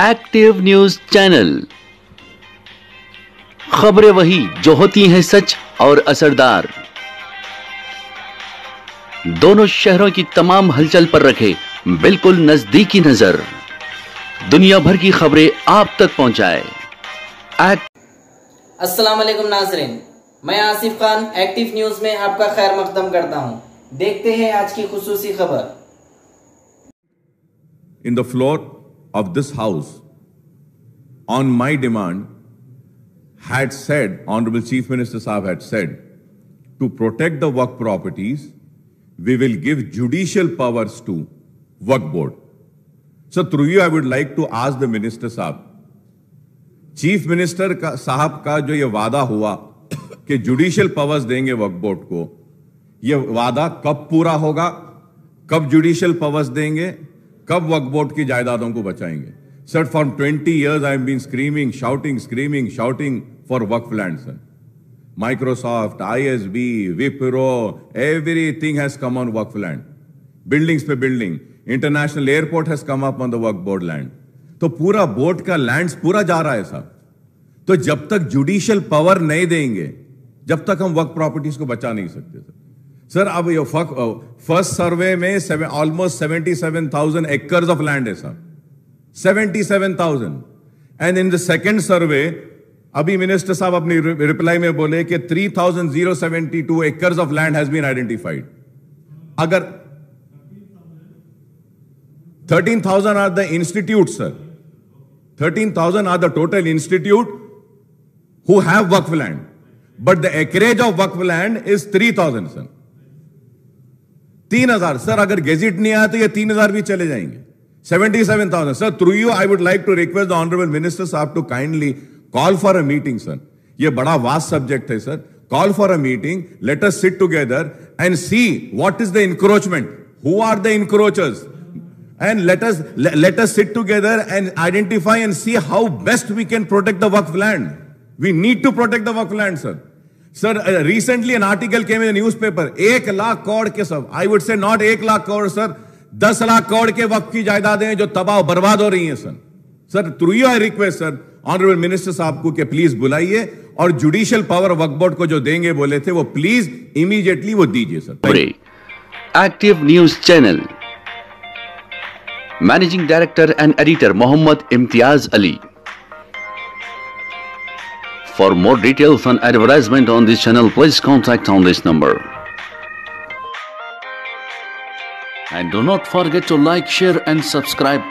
Active news channel खबरें वही जो होती हैं सच और असरदार दोनों शहरों की तमाम हलचल पर रखे बिल्कुल नजदीकी नजर दुनिया भर की खबरें आप तक पहुंचाए अस्सलाम वालेकुम नाजरीन मैं आसिफ खान एक्टिव न्यूज में आपका खैर मकदम करता हूं देखते हैं आज की खसूसी खबर in the floor of this House, on my demand, had said, Honorable Chief Minister Saab had said, to protect the work properties, we will give judicial powers to work board. So through you, I would like to ask the Minister Saab, chief minister का साहब का जो ये वादा हुआ कि judicial powers देंगे वक्त बोर्ड को ये वादा कब पूरा होगा कब जुडिशियल पावर्स देंगे कब वक्त बोर्ड की जायदादों को बचाएंगे sir for twenty years I been screaming shouting screaming shouting for वक्त land sir Microsoft I S B Wipro एवरी थिंग हैज कम ऑन वक्फ लैंड बिल्डिंग्स पे building international airport has come up on the वक्फ बोर्ड लैंड तो पूरा board का land पूरा जा रहा है सर तो जब तक जुडिशियल पावर नहीं देंगे जब तक हम वक्त प्रॉपर्टीज को बचा नहीं सकते सर सर अब ये फर्स्ट सर्वे में almost seventy seven thousand acres of land है sir seventy seven thousand and in the second survey अभी मिनिस्टर साहब अपनी रिप्लाई में बोले कि three thousand zero seventy two acres of land has been identified अगर thirteen thousand are the institute sir thirteen thousand are the total institute who have वक्फ land but the acreage of वक्फ land is three thousand sir तीन हजार sir अगर गेजिट नहीं आया तो ये तीन हजार भी चले जाएंगे seventy seven thousand sir through you I would like to request the honourable minister साहब to kindly call for a meeting sir ये बड़ा वास्ट सब्जेक्ट है sir call for a meeting let us sit together and see what is the encroachment who are the encroachers and let us let us sit together and identify and see how best we can protect the work land we need to protect the work land sir sir recently an article के newspaper एक लाख करोड़ के सब I would say not एक lakh crore sir दस लाख करोड़ के वक्त की जायदादें जो तबाह बर्बाद हो रही हैं sir sir through you I request sir honourable minister साहब को कि प्लीज बुलाइए और जुडिशियल पावर वक्त बोर्ड को जो देंगे बोले थे वो प्लीज इमीडिएटली वो दीजिए sir active news channel managing director and editor Mohammad Imtiaz Ali For more details and advertisement on this channel, please contact on this number. And do not forget to like, share and subscribe.